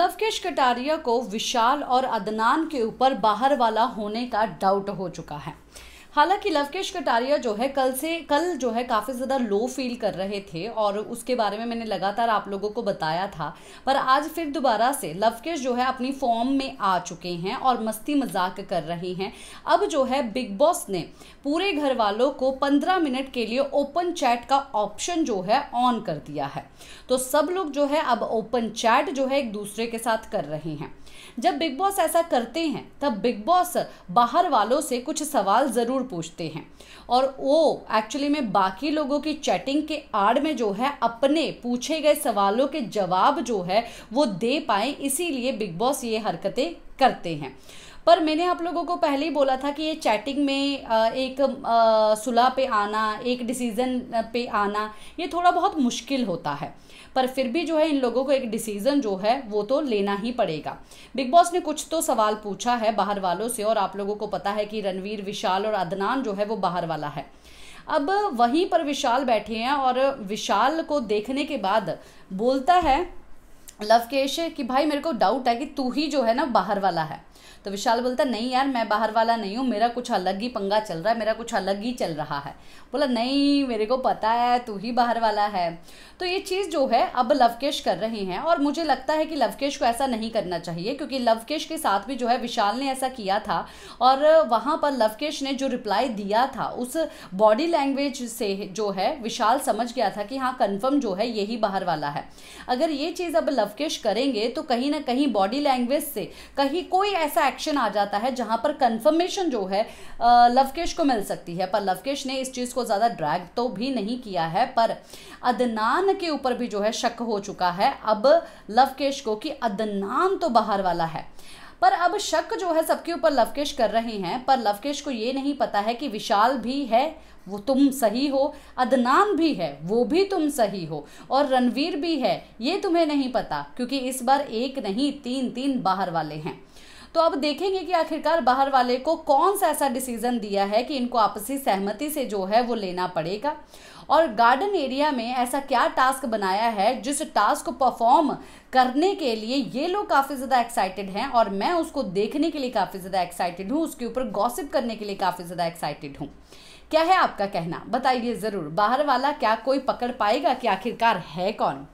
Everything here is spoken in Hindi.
लवकेश कटारिया को विशाल और अदनान के ऊपर बाहर वाला होने का डाउट हो चुका है हालांकि लवकेश कटारिया जो है कल से कल जो है काफ़ी ज़्यादा लो फील कर रहे थे और उसके बारे में मैंने लगातार आप लोगों को बताया था पर आज फिर दोबारा से लवकेश जो है अपनी फॉर्म में आ चुके हैं और मस्ती मजाक कर रहे हैं अब जो है बिग बॉस ने पूरे घर वालों को पंद्रह मिनट के लिए ओपन चैट का ऑप्शन जो है ऑन कर दिया है तो सब लोग जो है अब ओपन चैट जो है एक दूसरे के साथ कर रहे हैं जब बिग बॉस ऐसा करते हैं तब बिग बॉस बाहर वालों से कुछ सवाल ज़रूर पूछते हैं और वो एक्चुअली में बाकी लोगों की चैटिंग के आड़ में जो है अपने पूछे गए सवालों के जवाब जो है वो दे पाए इसीलिए बिग बॉस ये हरकतें करते हैं पर मैंने आप लोगों को पहले ही बोला था कि ये चैटिंग में एक सुलह पे आना एक डिसीज़न पे आना ये थोड़ा बहुत मुश्किल होता है पर फिर भी जो है इन लोगों को एक डिसीज़न जो है वो तो लेना ही पड़ेगा बिग बॉस ने कुछ तो सवाल पूछा है बाहर वालों से और आप लोगों को पता है कि रणवीर विशाल और अदनान जो है वो बाहर वाला है अब वहीं पर विशाल बैठे हैं और विशाल को देखने के बाद बोलता है लवकेश कि भाई मेरे को डाउट है कि तू ही जो है ना बाहर वाला है तो विशाल बोलता नहीं यार मैं बाहर वाला नहीं हूँ मेरा कुछ अलग ही पंगा चल रहा है मेरा कुछ अलग ही चल रहा है बोला नहीं मेरे को पता है तू ही बाहर वाला है तो ये चीज़ जो है अब लवकेश कर रहे हैं और मुझे लगता है कि लवकेश को ऐसा नहीं करना चाहिए क्योंकि लवकेश के साथ भी जो है विशाल ने ऐसा किया था और वहाँ पर लवकेश ने जो रिप्लाई दिया था उस बॉडी लैंग्वेज से जो है विशाल समझ गया था कि हाँ कन्फर्म जो है यही बाहर वाला है अगर ये चीज़ अब लवकिश करेंगे तो कहीं ना कहीं बॉडी लैंग्वेज से कहीं कोई ऐसा एक्शन आ जाता है जहां पर कंफर्मेशन जो है लवकिश को मिल सकती है पर लवकिश ने इस चीज़ को ज़्यादा ड्रैग तो भी नहीं किया है पर अदनान के ऊपर भी जो है शक हो चुका है अब लवकेश को कि अदनान तो बाहर वाला है पर अब शक जो है सबके ऊपर लवकेश कर रहे हैं पर लवकेश को ये नहीं पता है कि विशाल भी है वो तुम सही हो अदनान भी है वो भी तुम सही हो और रणवीर भी है ये तुम्हें नहीं पता क्योंकि इस बार एक नहीं तीन तीन बाहर वाले हैं तो अब देखेंगे कि आखिरकार बाहर वाले को कौन सा ऐसा डिसीजन दिया है कि इनको आपसी सहमति से जो है वो लेना पड़ेगा और गार्डन एरिया में ऐसा क्या टास्क बनाया है जिस टास्क को परफॉर्म करने के लिए ये लोग काफ़ी ज़्यादा एक्साइटेड हैं और मैं उसको देखने के लिए काफ़ी ज़्यादा एक्साइटेड हूँ उसके ऊपर गॉसिप करने के लिए काफ़ी ज़्यादा एक्साइटेड हूँ क्या है आपका कहना बताइए ज़रूर बाहर वाला क्या कोई पकड़ पाएगा कि आखिरकार है कौन